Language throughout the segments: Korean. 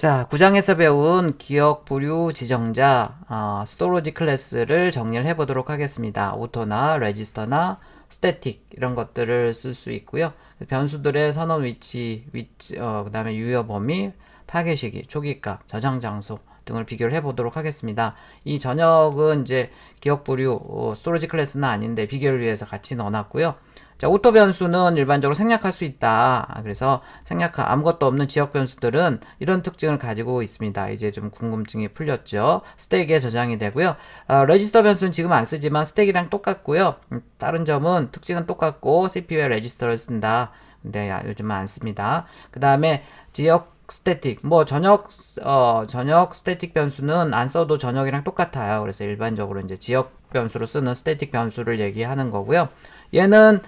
자, 9장에서 배운 기억, 부류, 지정자, 어, 스토로지 클래스를 정리를 해보도록 하겠습니다. 오토나 레지스터나 스태틱 이런 것들을 쓸 수 있고요. 변수들의 선언 위치, 위치 어, 그 다음에 유효 범위, 파괴 시기, 초기값, 저장 장소 등을 비교를 해보도록 하겠습니다. 이 전역은 이제 기억, 부류, 어, 스토로지 클래스는 아닌데 비교를 위해서 같이 넣어놨고요. 자, 오토 변수는 일반적으로 생략할 수 있다. 그래서 생략한 아무것도 없는 지역 변수들은 이런 특징을 가지고 있습니다. 이제 좀 궁금증이 풀렸죠. 스택에 저장이 되고요. 어, 레지스터 변수는 지금 안 쓰지만 스택이랑 똑같고요. 음, 다른 점은 특징은 똑같고 CPU에 레지스터를 쓴다. 근데 아, 요즘은 안 씁니다. 그 다음에 지역 스태틱 뭐 전역 어 전역 스태틱 변수는 안 써도 전역이랑 똑같아요. 그래서 일반적으로 이제 지역 변수로 쓰는 스태틱 변수를 얘기하는 거고요. 얘는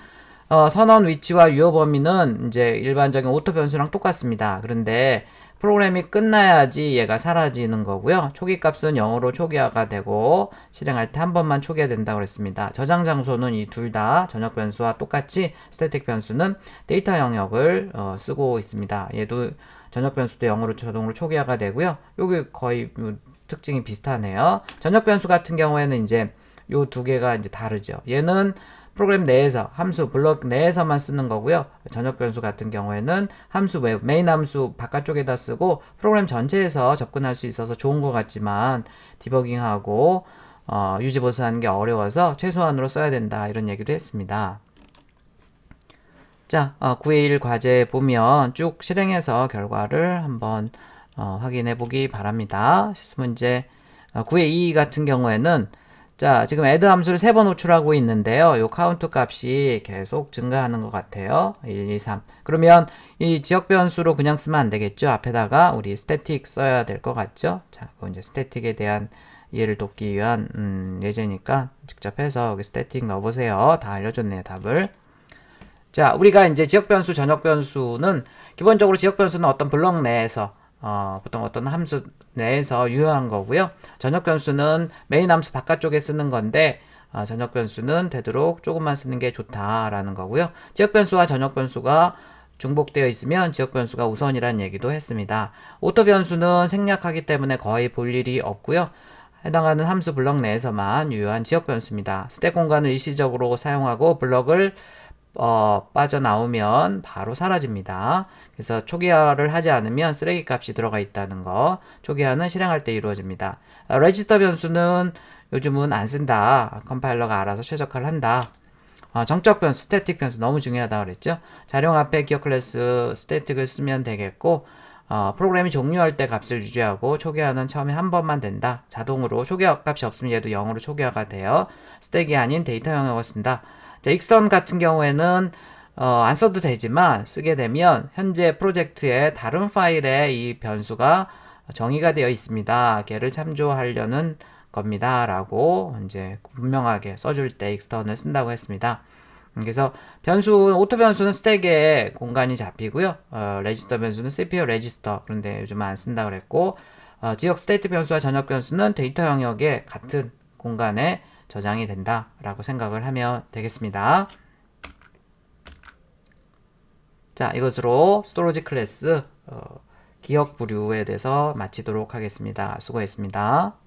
어, 선언 위치와 유효 범위는 이제 일반적인 오토 변수랑 똑같습니다. 그런데 프로그램이 끝나야지 얘가 사라지는 거고요. 초기 값은 0으로 초기화가 되고 실행할 때 한 번만 초기화된다고 했습니다 저장 장소는 이 둘 다 전역 변수와 똑같이 스태틱 변수는 데이터 영역을 어, 쓰고 있습니다. 얘도 전역 변수도 0으로 자동으로 초기화가 되고요. 여기 거의 뭐 특징이 비슷하네요. 전역 변수 같은 경우에는 이제 요 두 개가 이제 다르죠. 얘는 프로그램 내에서 함수 블록 내에서만 쓰는 거고요. 전역 변수 같은 경우에는 함수 외 메인 함수 바깥쪽에다 쓰고 프로그램 전체에서 접근할 수 있어서 좋은 것 같지만 디버깅하고 어, 유지 보수하는 게 어려워서 최소한으로 써야 된다 이런 얘기도 했습니다. 자, 어, 9의 1 과제 보면 쭉 실행해서 결과를 한번 어, 확인해 보기 바랍니다. 실습 문제 어, 9의 2 같은 경우에는 자, 지금 add 함수를 세 번 호출하고 있는데요. 요 카운트 값이 계속 증가하는 것 같아요. 1, 2, 3. 그러면 이 지역 변수로 그냥 쓰면 안 되겠죠. 앞에다가 우리 static 써야 될 것 같죠. 자, 그 이제 static에 대한 이해를 돕기 위한 음, 예제니까 직접 해서 여기 static 넣어보세요. 다 알려줬네요, 답을. 자, 우리가 이제 지역 변수, 전역 변수는 기본적으로 지역 변수는 어떤 블럭 내에서 어, 보통 어떤 함수 내에서 유효한 거고요. 전역 변수는 메인 함수 바깥쪽에 쓰는 건데 어, 전역 변수는 되도록 조금만 쓰는 게 좋다라는 거고요. 지역 변수와 전역 변수가 중복되어 있으면 지역 변수가 우선이라는 얘기도 했습니다. 오토 변수는 생략하기 때문에 거의 볼 일이 없고요. 해당하는 함수 블럭 내에서만 유효한 지역 변수입니다. 스택 공간을 일시적으로 사용하고 블럭을 어, 빠져나오면 바로 사라집니다. 그래서 초기화를 하지 않으면 쓰레기 값이 들어가 있다는 거. 초기화는 실행할 때 이루어집니다. 어, 레지스터 변수는 요즘은 안 쓴다. 컴파일러가 알아서 최적화를 한다. 어, 정적 변수, 스태틱 변수 너무 중요하다 그랬죠. 자령 앞에 기어 클래스 스태틱을 쓰면 되겠고 어, 프로그램이 종료할 때 값을 유지하고 초기화는 처음에 한 번만 된다. 자동으로 초기화 값이 없으면 얘도 0으로 초기화가 돼요. 스택이 아닌 데이터 영역을 쓴다. 자, 익스턴 같은 경우에는 어, 안 써도 되지만 쓰게 되면 현재 프로젝트의 다른 파일에 이 변수가 정의가 되어 있습니다. 걔를 참조하려는 겁니다. 라고 이제 분명하게 써줄 때 익스턴을 쓴다고 했습니다. 그래서 변수 오토 변수는 스택에 공간이 잡히고요. 어, 레지스터 변수는 CPU 레지스터 그런데 요즘 안 쓴다 고 그랬고 어, 지역 스테이트 변수와 전역 변수는 데이터 영역에 같은 공간에 저장이 된다라고 생각을 하면 되겠습니다. 자, 이것으로 스토로지 클래스 어, 기억 부류에 대해서 마치도록 하겠습니다. 수고했습니다.